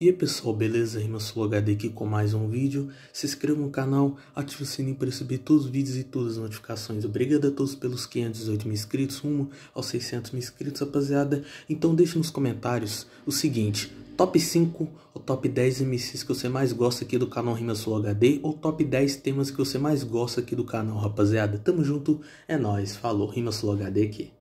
E aí pessoal, beleza? Sul HD aqui com mais um vídeo. Se inscreva no canal, ative o sininho para receber todos os vídeos e todas as notificações. Obrigado a todos pelos 518 mil inscritos, rumo aos 600 mil inscritos, rapaziada. Então deixe nos comentários o seguinte, top 5 ou top 10 MCs que você mais gosta aqui do canal Sul HD ou top 10 temas que você mais gosta aqui do canal, rapaziada. Tamo junto, é nóis, falou, Sul HD aqui.